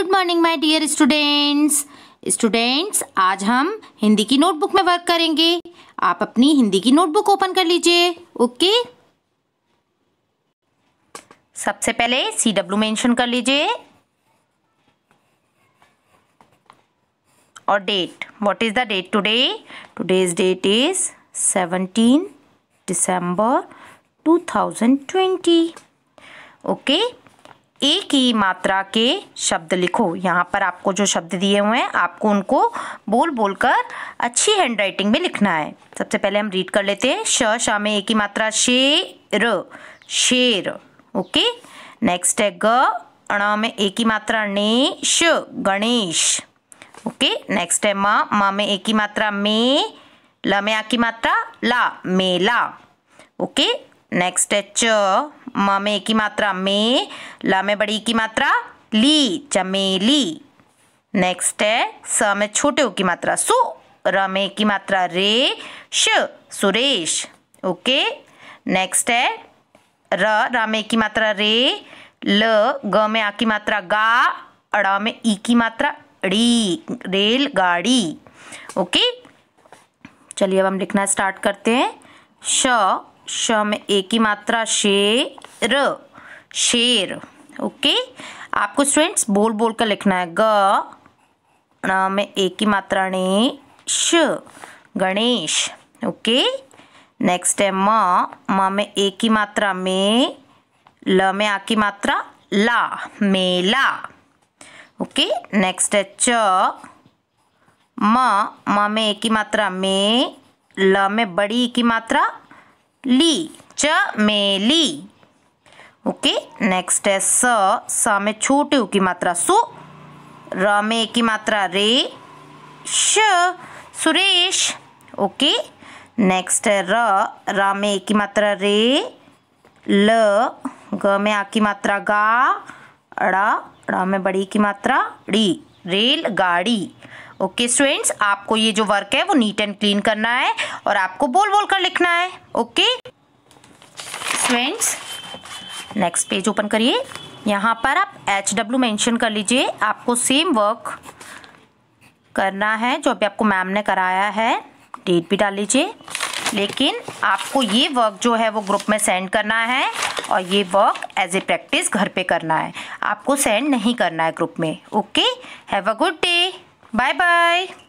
Good morning my dear students students आज हम हिंदी की नोटबुक में वर्क करेंगे आप अपनी हिंदी की नोटबुक ओपन कर लीजिए ओके सबसे पहले सी डब्ल्यू मैंशन कर लीजिए और date what is the date today today's date is seventeen December twenty okay एक ही मात्रा के शब्द लिखो यहाँ पर आपको जो शब्द दिए हुए हैं आपको उनको बोल बोल कर अच्छी हैंड राइटिंग में लिखना है सबसे पहले हम रीड कर लेते हैं श शा में एक ही मात्रा शेर शेर ओके नेक्स्ट है ग अण में एक ही मात्रा श गणेश ओके नेक्स्ट है म माँ में एक ही मात्रा मे ल में आ की मात्रा ला मेला ओके नेक्स्ट है च म में की मात्रा में ल में बड़ी की मात्रा ली चमेली नेक्स्ट है स में छोटे की मात्रा सु रमे की मात्रा रे श सुरेश ओके नेक्स्ट है र र की मात्रा रे ल ग में आ की मात्रा गा अड़ा में ई की मात्रा डी गाड़ी ओके चलिए अब हम लिखना स्टार्ट करते हैं श श में ए की मात्रा शेर शेर ओके आपको स्टूडेंट्स बोल बोल कर लिखना है ग में ए की मात्रा ने श गणेश ओके नेक्स्ट है म म में ए की मात्रा में ल में आ की मात्रा ला मेला ओके नेक्स्ट है च म म में ए की मात्रा में ल में बड़ी की मात्रा ली च मेली ओके नेक्स्ट है स स में छोटे ऊ की मात्रा सु र में की मात्रा रे श सुरेश ओके नेक्स्ट है र र में की मात्रा रे ल ग में आ की मात्रा गा ड़ा ड़ा में बड़ी की मात्रा डी रेल गाड़ी ओके स्टूडेंट्स आपको ये जो वर्क है वो नीट एंड क्लीन करना है और आपको बोल बोल कर लिखना है okay students next page open करिए यहाँ पर आप एच डब्ल्यू मैंशन कर लीजिए आपको सेम वर्क करना है जो अभी आपको मैम ने कराया है डेट भी डाल लीजिए लेकिन आपको ये वर्क जो है वो ग्रुप में सेंड करना है और ये वर्क एज ए प्रैक्टिस घर पे करना है आपको सेंड नहीं करना है ग्रुप में okay have a good day Bye-bye.